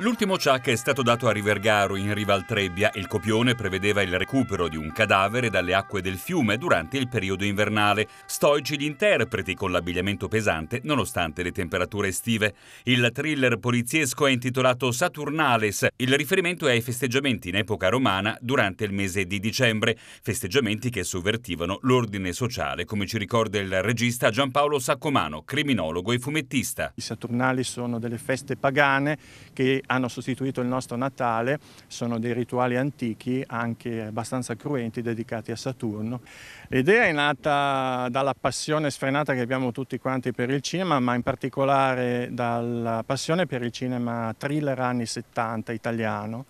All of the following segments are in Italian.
L'ultimo ciak è stato dato a Rivergaro in riva al Trebbia. Il copione prevedeva il recupero di un cadavere dalle acque del fiume durante il periodo invernale. Stoici gli interpreti con l'abbigliamento pesante nonostante le temperature estive. Il thriller poliziesco è intitolato Saturnales. Il riferimento è ai festeggiamenti in epoca romana durante il mese di dicembre, festeggiamenti che sovvertivano l'ordine sociale, come ci ricorda il regista Giampaolo Saccomano, criminologo e fumettista. I Saturnali sono delle feste pagane che hanno sostituito il nostro Natale, sono dei rituali antichi, anche abbastanza cruenti, dedicati a Saturno. L'idea è nata dalla passione sfrenata che abbiamo tutti quanti per il cinema, ma in particolare dalla passione per il cinema thriller anni 70 italiano.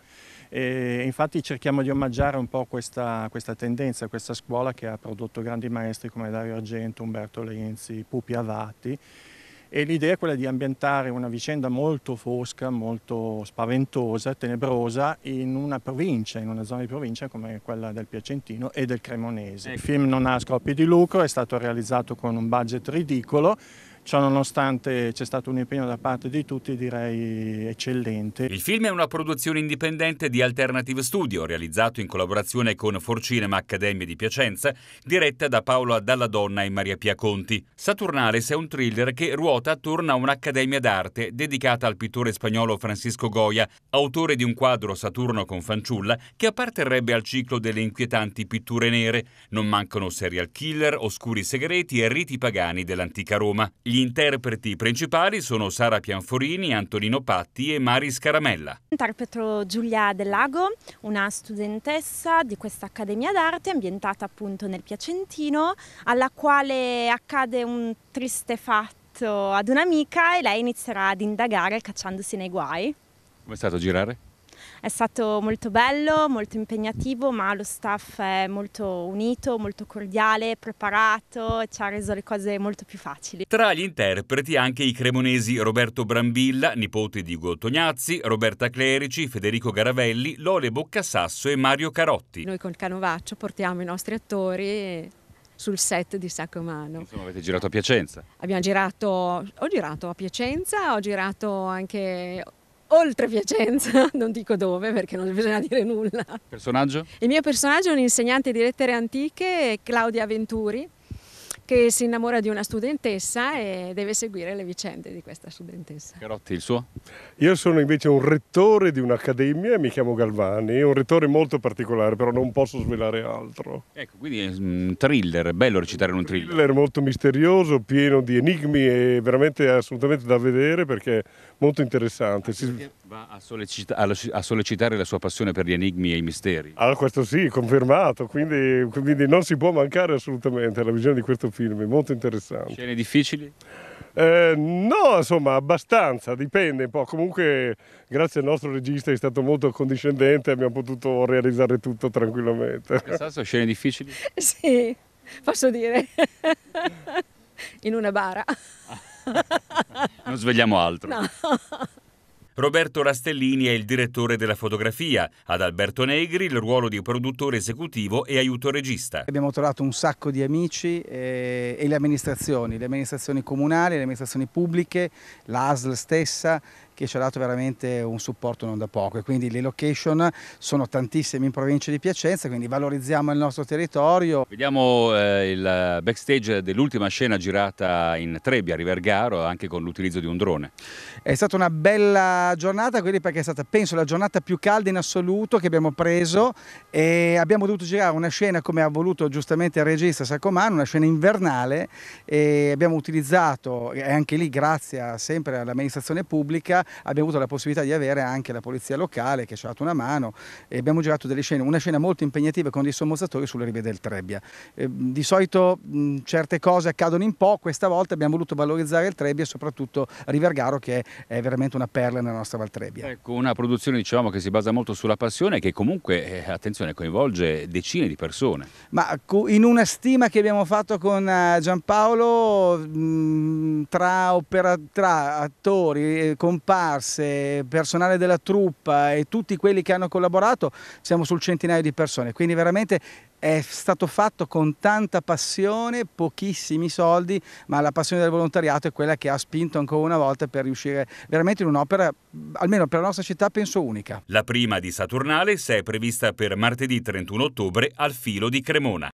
E infatti cerchiamo di omaggiare un po' questa, questa, tendenza, questa scuola che ha prodotto grandi maestri come Dario Argento, Umberto Lenzi, Pupi Avati e l'idea è quella di ambientare una vicenda molto fosca, molto spaventosa, tenebrosa in una provincia, in una zona di provincia come quella del Piacentino e del Cremonese. Il ecco. film non ha scopi di lucro, è stato realizzato con un budget ridicolo, Ciò nonostante c'è stato un impegno da parte di tutti, direi eccellente. Il film è una produzione indipendente di Alternative Studio, realizzato in collaborazione con Forcinema Accademia di Piacenza, diretta da Paola Dalla Donna e Maria Pia Conti. Saturnales è un thriller che ruota attorno a un'accademia d'arte dedicata al pittore spagnolo Francisco Goya, autore di un quadro Saturno con fanciulla che apparterrebbe al ciclo delle inquietanti pitture nere. Non mancano serial killer, oscuri segreti e riti pagani dell'antica Roma. Gli gli interpreti principali sono Sara Pianforini, Antonino Patti e Mari Scaramella. Interpreto Giulia Del Lago, una studentessa di questa Accademia d'Arte ambientata appunto nel Piacentino, alla quale accade un triste fatto ad un'amica e lei inizierà ad indagare cacciandosi nei guai. Come è stato a girare? È stato molto bello, molto impegnativo, ma lo staff è molto unito, molto cordiale, preparato, ci ha reso le cose molto più facili. Tra gli interpreti anche i cremonesi Roberto Brambilla, nipote di Ugo Tognazzi, Roberta Clerici, Federico Garavelli, Lole Boccasasso e Mario Carotti. Noi col Canovaccio portiamo i nostri attori sul set di Sacco Mano. Insomma, avete girato a Piacenza? Abbiamo girato, ho girato a Piacenza, ho girato anche oltre Piacenza, non dico dove perché non bisogna dire nulla. Personaggio? Il mio personaggio è un insegnante di lettere antiche, Claudia Venturi, che si innamora di una studentessa e deve seguire le vicende di questa studentessa. Carotti, il suo? Io sono invece un rettore di un'accademia, mi chiamo Galvani, un rettore molto particolare, però non posso svelare altro. Ecco, quindi è un thriller, è bello recitare un, thriller. Un thriller molto misterioso, pieno di enigmi e veramente assolutamente da vedere perché è molto interessante. Si... Va a, sollecita- a, sollecitare la sua passione per gli enigmi e i misteri. Ah, questo sì, confermato, quindi, quindi non si può mancare assolutamente alla visione di questo film, è molto interessante. Scene difficili? Eh, no, insomma, abbastanza, dipende un po'. Comunque, grazie al nostro regista è stato molto condiscendente abbiamo potuto realizzare tutto tranquillamente. Sono scene difficili? Sì, posso dire. In una bara. non svegliamo altro. No. Roberto Rastellini è il direttore della fotografia, ad Alberto Negri il ruolo di produttore esecutivo e aiuto regista. Abbiamo trovato un sacco di amici e, eh, e le amministrazioni, le amministrazioni comunali, le amministrazioni pubbliche, l'ASL stessa, che ci ha dato veramente un supporto non da poco e quindi le location sono tantissime in provincia di Piacenza, quindi valorizziamo il nostro territorio. Vediamo eh, il backstage dell'ultima scena girata in Trebbia, a Rivergaro, anche con l'utilizzo di un drone. È stata una bella giornata, quindi perché è stata penso la giornata più calda in assoluto che abbiamo preso e abbiamo dovuto girare una scena come ha voluto giustamente il regista Sacomano, una scena invernale e abbiamo utilizzato, e anche lì grazie sempre all'amministrazione pubblica, abbiamo avuto la possibilità di avere anche la polizia locale che ci ha dato una mano e abbiamo girato delle scene, una scena molto impegnativa con dei sommozzatori sulle rive del Trebbia. Eh, di solito certe cose accadono in po', questa volta abbiamo voluto valorizzare il Trebbia e soprattutto Rivergaro che è, veramente una perla nella nostra Valtrebbia. Ecco, una produzione diciamo, che si basa molto sulla passione e che comunque, eh, attenzione, coinvolge decine di persone. Ma in una stima che abbiamo fatto con eh, Giampaolo, tra, opera, tra attori, compagni, comparse, personale della truppa e tutti quelli che hanno collaborato, siamo sul centinaio di persone, quindi veramente è stato fatto con tanta passione, pochissimi soldi, ma la passione del volontariato è quella che ha spinto ancora una volta per riuscire veramente in un'opera, almeno per la nostra città, penso unica. La prima di Saturnale è prevista per martedì 31 ottobre al filo di Cremona.